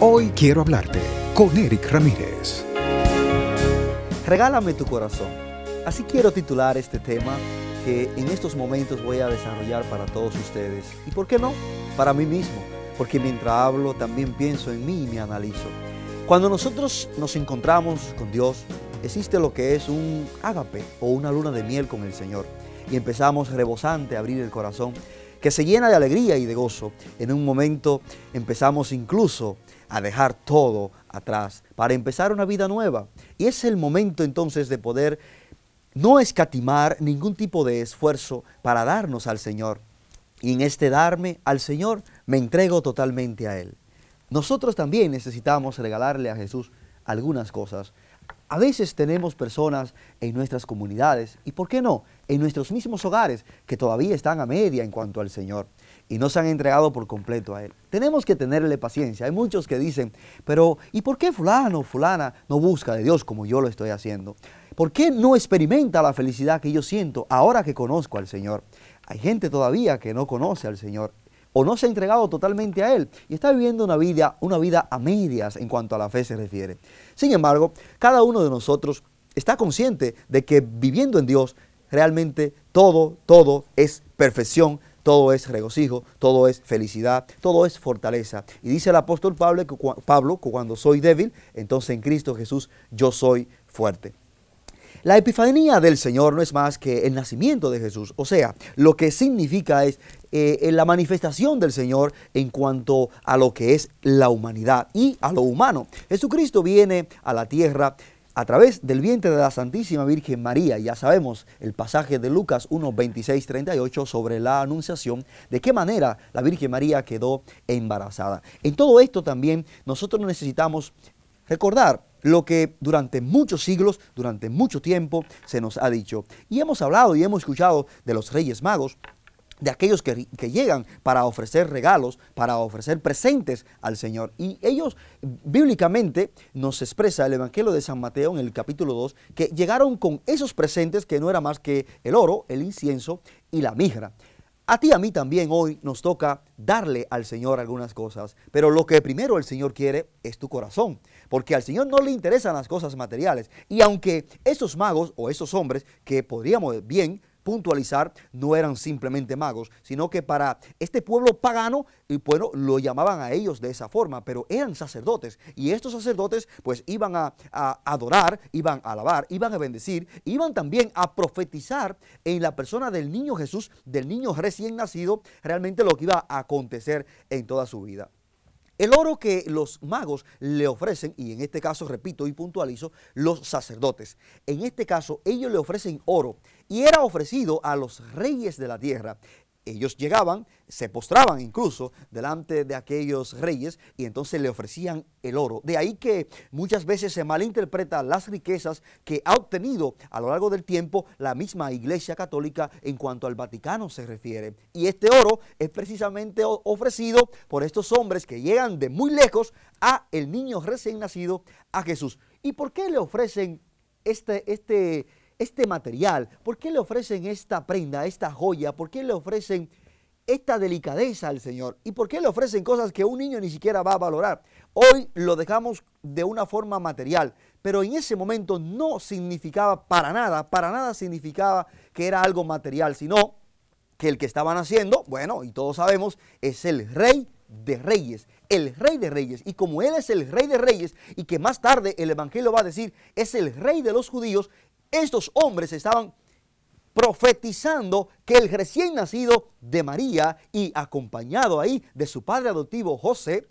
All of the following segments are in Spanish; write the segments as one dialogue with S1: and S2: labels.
S1: Hoy quiero hablarte con Eric Ramírez. Regálame tu corazón. Así quiero titular este tema que en estos momentos voy a desarrollar para todos ustedes. ¿Y por qué no? Para mí mismo. Porque mientras hablo también pienso en mí y me analizo. Cuando nosotros nos encontramos con Dios, existe lo que es un ágape o una luna de miel con el Señor. Y empezamos rebosante a abrir el corazón que se llena de alegría y de gozo. En un momento empezamos incluso a dejar todo atrás para empezar una vida nueva. Y es el momento entonces de poder no escatimar ningún tipo de esfuerzo para darnos al Señor. Y en este darme al Señor me entrego totalmente a Él. Nosotros también necesitamos regalarle a Jesús algunas cosas a veces tenemos personas en nuestras comunidades y, ¿por qué no?, en nuestros mismos hogares que todavía están a media en cuanto al Señor y no se han entregado por completo a Él. Tenemos que tenerle paciencia. Hay muchos que dicen, pero ¿y por qué fulano o fulana no busca de Dios como yo lo estoy haciendo? ¿Por qué no experimenta la felicidad que yo siento ahora que conozco al Señor? Hay gente todavía que no conoce al Señor o no se ha entregado totalmente a Él y está viviendo una vida, una vida a medias en cuanto a la fe se refiere. Sin embargo, cada uno de nosotros está consciente de que viviendo en Dios realmente todo, todo es perfección, todo es regocijo, todo es felicidad, todo es fortaleza. Y dice el apóstol Pablo que, Pablo, cuando soy débil, entonces en Cristo Jesús yo soy fuerte. La Epifanía del Señor no es más que el nacimiento de Jesús, o sea, lo que significa es eh, eh, la manifestación del Señor en cuanto a lo que es la humanidad y a lo humano. Jesucristo viene a la tierra a través del vientre de la Santísima Virgen María, ya sabemos el pasaje de Lucas 1, 26, 38 sobre la anunciación, de qué manera la Virgen María quedó embarazada. En todo esto también nosotros necesitamos recordar lo que durante muchos siglos, durante mucho tiempo se nos ha dicho. Y hemos hablado y hemos escuchado de los Reyes Magos, de aquellos que, llegan para ofrecer regalos, para ofrecer presentes al Señor. Y ellos, bíblicamente, nos expresa el Evangelio de San Mateo en el capítulo 2, que llegaron con esos presentes que no era más que el oro, el incienso y la migra. A ti, a mí también hoy nos toca darle al Señor algunas cosas, pero lo que primero el Señor quiere es tu corazón porque al Señor no le interesan las cosas materiales. Y aunque esos magos o esos hombres, que podríamos bien puntualizar, no eran simplemente magos, sino que para este pueblo pagano, y bueno, lo llamaban a ellos de esa forma, pero eran sacerdotes. Y estos sacerdotes pues iban a, a, adorar, iban a alabar, iban a bendecir, iban también a profetizar en la persona del niño Jesús, del niño recién nacido, realmente lo que iba a acontecer en toda su vida. El oro que los magos le ofrecen, y en este caso repito y puntualizo, los sacerdotes. En este caso ellos le ofrecen oro y era ofrecido a los reyes de la tierra ellos llegaban, se postraban incluso delante de aquellos reyes y entonces le ofrecían el oro. De ahí que muchas veces se malinterpreta las riquezas que ha obtenido a lo largo del tiempo la misma Iglesia Católica en cuanto al Vaticano se refiere. Y este oro es precisamente ofrecido por estos hombres que llegan de muy lejos a el niño recién nacido, a Jesús. ¿Y por qué le ofrecen este, este este material? ¿Por qué le ofrecen esta prenda, esta joya? ¿Por qué le ofrecen esta delicadeza al Señor? ¿Y por qué le ofrecen cosas que un niño ni siquiera va a valorar? Hoy lo dejamos de una forma material, pero en ese momento no significaba para nada, para nada significaba que era algo material, sino que el que estaban haciendo, bueno, y todos sabemos, es el rey de reyes, el rey de reyes. Y como Él es el rey de reyes y que más tarde el Evangelio va a decir, es el rey de los judíos, estos hombres estaban profetizando que el recién nacido de María y acompañado ahí de su padre adoptivo José,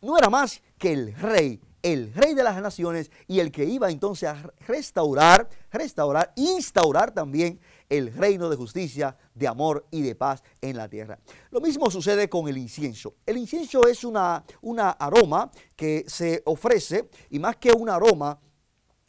S1: no era más que el rey, el rey de las naciones y el que iba entonces a restaurar, restaurar, instaurar también el reino de justicia, de amor y de paz en la tierra. Lo mismo sucede con el incienso. El incienso es una, una aroma que se ofrece y más que un aroma,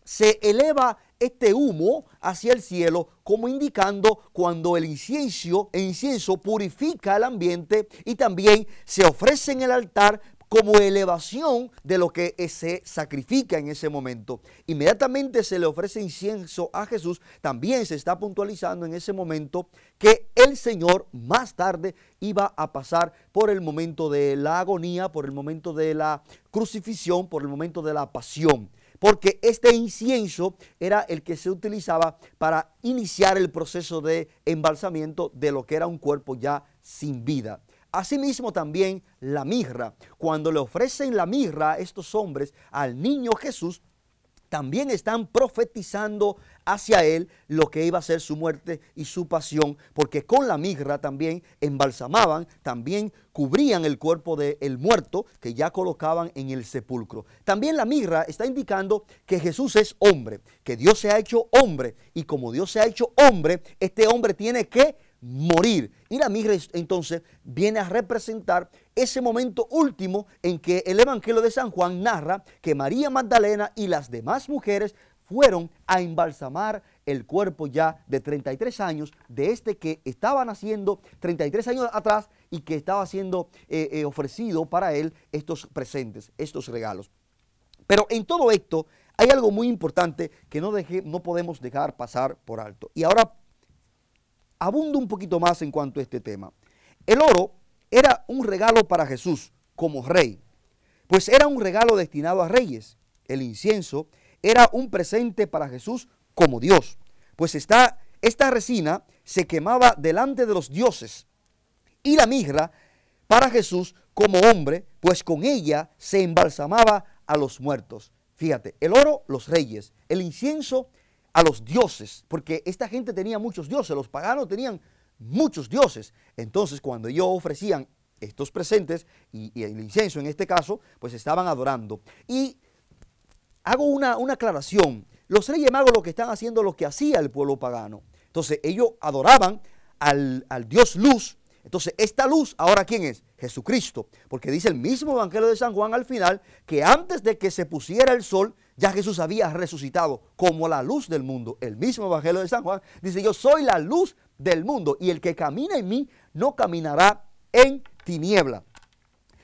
S1: se eleva este humo hacia el cielo como indicando cuando el incienso, incienso purifica el ambiente y también se ofrece en el altar como elevación de lo que se sacrifica en ese momento. Inmediatamente se le ofrece incienso a Jesús. También se está puntualizando en ese momento que el Señor más tarde iba a pasar por el momento de la agonía, por el momento de la crucifixión, por el momento de la pasión porque este incienso era el que se utilizaba para iniciar el proceso de embalsamiento de lo que era un cuerpo ya sin vida. Asimismo también la mirra. Cuando le ofrecen la mirra a estos hombres al niño Jesús, también están profetizando hacia él lo que iba a ser su muerte y su pasión, porque con la migra también embalsamaban, también cubrían el cuerpo del muerto que ya colocaban en el sepulcro. También la migra está indicando que Jesús es hombre, que Dios se ha hecho hombre, y como Dios se ha hecho hombre, este hombre tiene que morir. Y la migra entonces viene a representar ese momento último en que el Evangelio de San Juan narra que María Magdalena y las demás mujeres fueron a embalsamar el cuerpo ya de 33 años, de este que estaba naciendo 33 años atrás y que estaba siendo eh, eh, ofrecido para él estos presentes, estos regalos. Pero en todo esto hay algo muy importante que no, deje, no podemos dejar pasar por alto. Y ahora abundo un poquito más en cuanto a este tema. El oro era un regalo para Jesús como rey, pues era un regalo destinado a reyes. El incienso era un presente para Jesús como Dios, pues esta, esta resina se quemaba delante de los dioses y la mirra para Jesús como hombre, pues con ella se embalsamaba a los muertos. Fíjate, el oro los reyes, el incienso a los dioses, porque esta gente tenía muchos dioses, los paganos tenían muchos dioses. Entonces, cuando ellos ofrecían estos presentes y, el incenso en este caso, pues estaban adorando. Y hago una, aclaración. Los reyes magos lo que están haciendo lo que hacía el pueblo pagano. Entonces, ellos adoraban al, al dios luz. Entonces, esta luz, ahora ¿quién es? Jesucristo. Porque dice el mismo Evangelio de San Juan al final que antes de que se pusiera el sol, ya Jesús había resucitado como la luz del mundo. El mismo Evangelio de San Juan dice, yo soy la luz del mundo y el que camina en mí no caminará en tiniebla.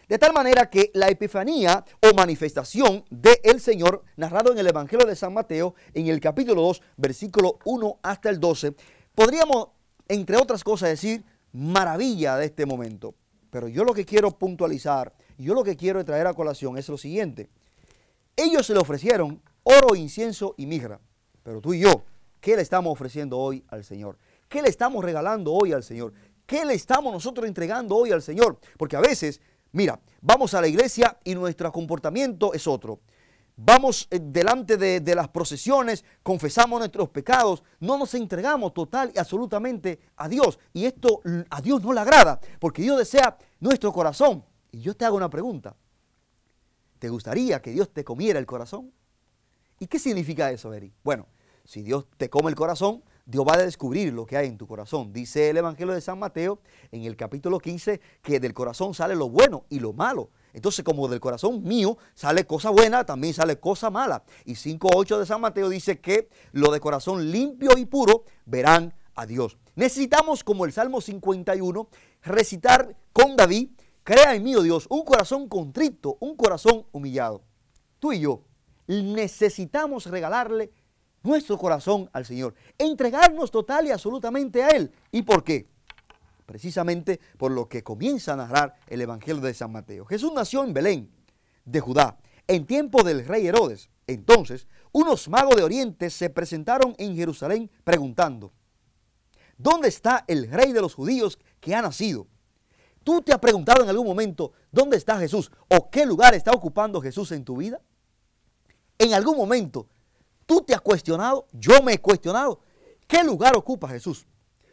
S1: De tal manera que la epifanía o manifestación del el Señor, narrado en el Evangelio de San Mateo, en el capítulo 2, versículo 1 hasta el 12, podríamos, entre otras cosas, decir maravilla de este momento. Pero yo lo que quiero puntualizar, yo lo que quiero traer a colación es lo siguiente. Ellos se le ofrecieron oro, incienso y migra, Pero tú y yo, ¿qué le estamos ofreciendo hoy al Señor? ¿Qué le estamos regalando hoy al Señor? ¿Qué le estamos nosotros entregando hoy al Señor? Porque a veces, mira, vamos a la iglesia y nuestro comportamiento es otro. Vamos eh, delante de, de las procesiones, confesamos nuestros pecados, no nos entregamos total y absolutamente a Dios. Y esto a Dios no le agrada, porque Dios desea nuestro corazón. Y yo te hago una pregunta. ¿Te gustaría que Dios te comiera el corazón? ¿Y qué significa eso, Eri? Bueno, si Dios te come el corazón, Dios va a descubrir lo que hay en tu corazón. Dice el Evangelio de San Mateo en el capítulo 15 que del corazón sale lo bueno y lo malo. Entonces, como del corazón mío sale cosa buena, también sale cosa mala. Y 5.8 de San Mateo dice que lo de corazón limpio y puro verán a Dios. Necesitamos, como el Salmo 51, recitar con David Crea en mí, oh Dios, un corazón contrito, un corazón humillado. Tú y yo necesitamos regalarle nuestro corazón al Señor, entregarnos total y absolutamente a Él. ¿Y por qué? Precisamente por lo que comienza a narrar el Evangelio de San Mateo. Jesús nació en Belén, de Judá, en tiempo del rey Herodes. Entonces, unos magos de Oriente se presentaron en Jerusalén preguntando, ¿dónde está el rey de los judíos que ha nacido? ¿Tú te has preguntado en algún momento dónde está Jesús o qué lugar está ocupando Jesús en tu vida? En algún momento, tú te has cuestionado, yo me he cuestionado, ¿qué lugar ocupa Jesús?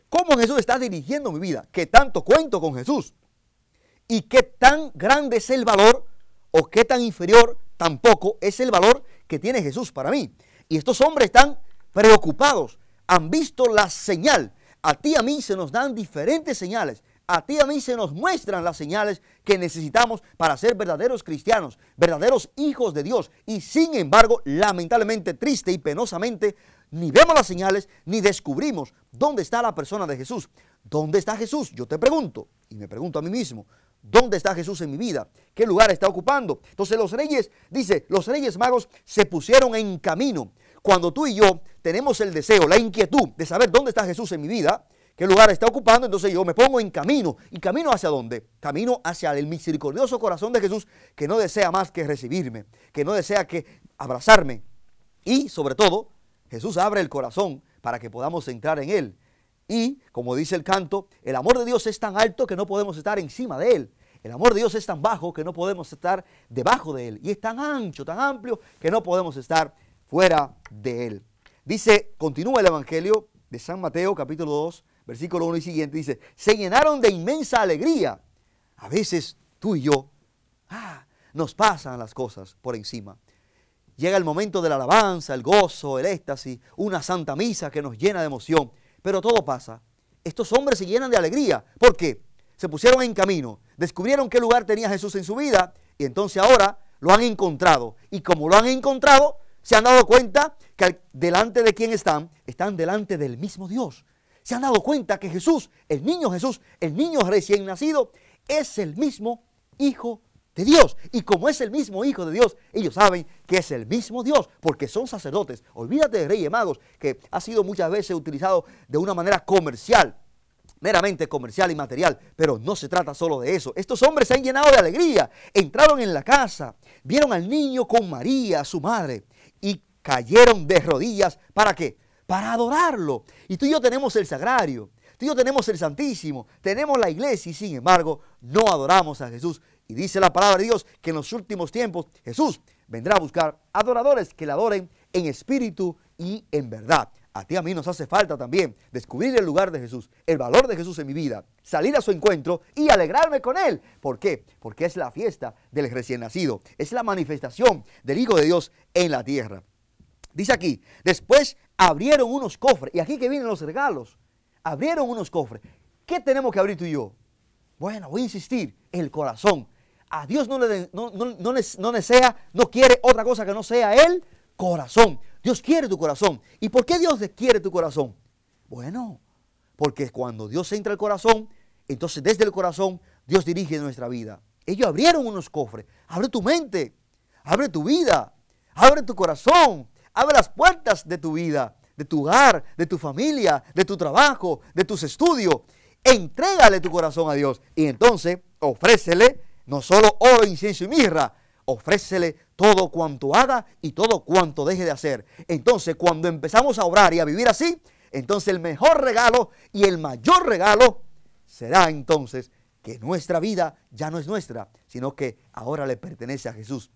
S1: ¿Cómo Jesús está dirigiendo mi vida? ¿Qué tanto cuento con Jesús? ¿Y qué tan grande es el valor o qué tan inferior tampoco es el valor que tiene Jesús para mí? Y estos hombres están preocupados, han visto la señal. A ti y a mí se nos dan diferentes señales a ti y a mí se nos muestran las señales que necesitamos para ser verdaderos cristianos, verdaderos hijos de Dios. Y sin embargo, lamentablemente, triste y penosamente, ni vemos las señales ni descubrimos dónde está la persona de Jesús. ¿Dónde está Jesús? Yo te pregunto, y me pregunto a mí mismo, ¿dónde está Jesús en mi vida? ¿Qué lugar está ocupando? Entonces los reyes, dice, los reyes magos se pusieron en camino. Cuando tú y yo tenemos el deseo, la inquietud de saber dónde está Jesús en mi vida, qué lugar está ocupando, entonces yo me pongo en camino. ¿Y camino hacia dónde? Camino hacia el misericordioso corazón de Jesús que no desea más que recibirme, que no desea que abrazarme. Y sobre todo, Jesús abre el corazón para que podamos entrar en él. Y, como dice el canto, el amor de Dios es tan alto que no podemos estar encima de él. El amor de Dios es tan bajo que no podemos estar debajo de Él. Y es tan ancho, tan amplio, que no podemos estar fuera de Él. Dice, continúa el Evangelio de San Mateo capítulo 2, versículo 1 y siguiente, dice, se llenaron de inmensa alegría. A veces tú y yo, ah, nos pasan las cosas por encima. Llega el momento de la alabanza, el gozo, el éxtasis, una santa misa que nos llena de emoción. Pero todo pasa. Estos hombres se llenan de alegría. ¿Por qué? Se pusieron en camino, descubrieron qué lugar tenía Jesús en su vida y entonces ahora lo han encontrado. Y como lo han encontrado, se han dado cuenta que delante de quién están, están delante del mismo Dios se han dado cuenta que Jesús, el niño Jesús, el niño recién nacido, es el mismo Hijo de Dios. Y como es el mismo Hijo de Dios, ellos saben que es el mismo Dios, porque son sacerdotes. Olvídate de reyes magos, que ha sido muchas veces utilizado de una manera comercial meramente comercial y material, pero no se trata solo de eso. Estos hombres se han llenado de alegría, entraron en la casa, vieron al niño con María, su madre, y cayeron de rodillas para qué? para adorarlo. Y tú y yo tenemos el sagrario, tú y yo tenemos el santísimo, tenemos la iglesia y sin embargo no adoramos a Jesús. Y dice la palabra de Dios que en los últimos tiempos Jesús vendrá a buscar adoradores que le adoren en espíritu y en verdad. A ti a mí nos hace falta también descubrir el lugar de Jesús, el valor de Jesús en mi vida, salir a su encuentro y alegrarme con él. ¿Por qué? Porque es la fiesta del recién nacido, es la manifestación del Hijo de Dios en la tierra. Dice aquí, después abrieron unos cofres. Y aquí que vienen los regalos. Abrieron unos cofres. ¿Qué tenemos que abrir tú y yo? Bueno, voy a insistir, el corazón. A Dios no le, no, no, no, no quiere otra cosa que no sea el corazón. Dios quiere tu corazón. ¿Y por qué Dios quiere tu corazón? Bueno, porque cuando Dios entra al corazón, entonces desde el corazón Dios dirige nuestra vida. Ellos abrieron unos cofres. Abre tu mente, abre tu vida, abre tu corazón, Abre las puertas de tu vida, de tu hogar, de tu familia, de tu trabajo, de tus estudios. Entrégale tu corazón a Dios. Y entonces ofrécele no solo oro, incienso y mirra, ofrécele todo cuanto haga y todo cuanto deje de hacer. Entonces, cuando empezamos a orar y a vivir así, entonces el mejor regalo y el mayor regalo será entonces que nuestra vida ya no es nuestra, sino que ahora le pertenece a Jesús.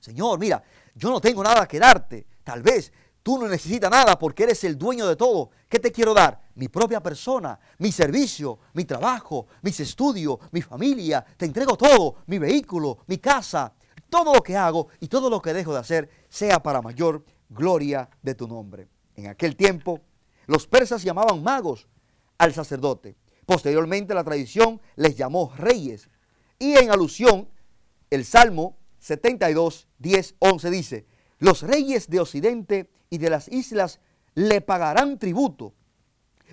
S1: Señor, mira, yo no tengo nada que darte. Tal vez tú no necesitas nada porque eres el dueño de todo. ¿Qué te quiero dar? Mi propia persona, mi servicio, mi trabajo, mis estudios, mi familia. Te entrego todo, mi vehículo, mi casa, todo lo que hago y todo lo que dejo de hacer sea para mayor gloria de tu nombre. En aquel tiempo, los persas llamaban magos al sacerdote. Posteriormente la tradición les llamó reyes. Y en alusión, el Salmo 72, 10, 11 dice, los reyes de Occidente y de las islas le pagarán tributo.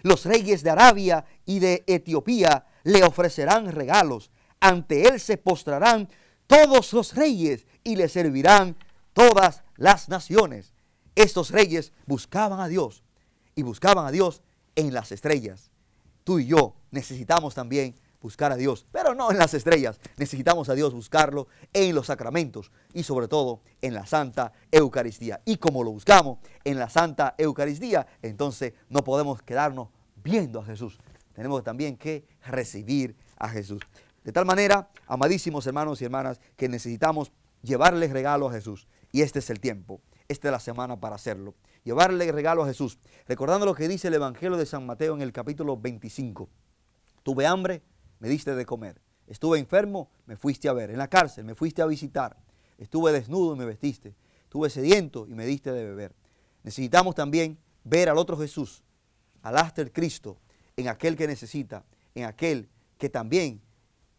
S1: Los reyes de Arabia y de Etiopía le ofrecerán regalos. Ante él se postrarán todos los reyes y le servirán todas las naciones. Estos reyes buscaban a Dios y buscaban a Dios en las estrellas. Tú y yo necesitamos también buscar a Dios, pero no en las estrellas. Necesitamos a Dios buscarlo en los sacramentos y sobre todo en la Santa Eucaristía. Y como lo buscamos en la Santa Eucaristía, entonces no podemos quedarnos viendo a Jesús. Tenemos también que recibir a Jesús. De tal manera, amadísimos hermanos y hermanas, que necesitamos llevarles regalo a Jesús. Y este es el tiempo, esta es la semana para hacerlo. Llevarle regalo a Jesús. Recordando lo que dice el Evangelio de San Mateo en el capítulo 25. Tuve hambre me diste de comer. Estuve enfermo, me fuiste a ver. En la cárcel, me fuiste a visitar. Estuve desnudo y me vestiste. Estuve sediento y me diste de beber. Necesitamos también ver al otro Jesús, al áster Cristo, en aquel que necesita, en aquel que también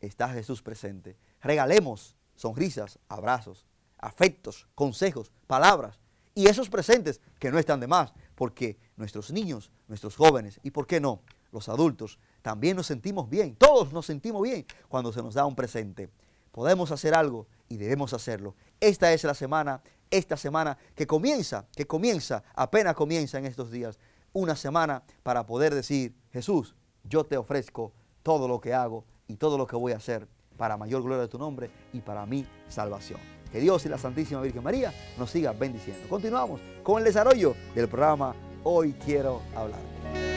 S1: está Jesús presente. Regalemos sonrisas, abrazos, afectos, consejos, palabras y esos presentes que no están de más, porque nuestros niños, nuestros jóvenes y, ¿por qué no?, los adultos también nos sentimos bien, todos nos sentimos bien cuando se nos da un presente. Podemos hacer algo y debemos hacerlo. Esta es la semana, esta semana que comienza, que comienza, apenas comienza en estos días, una semana para poder decir, Jesús, yo te ofrezco todo lo que hago y todo lo que voy a hacer para mayor gloria de tu nombre y para mi salvación. Que Dios y la Santísima Virgen María nos sigan bendiciendo. Continuamos con el desarrollo del programa Hoy Quiero Hablar.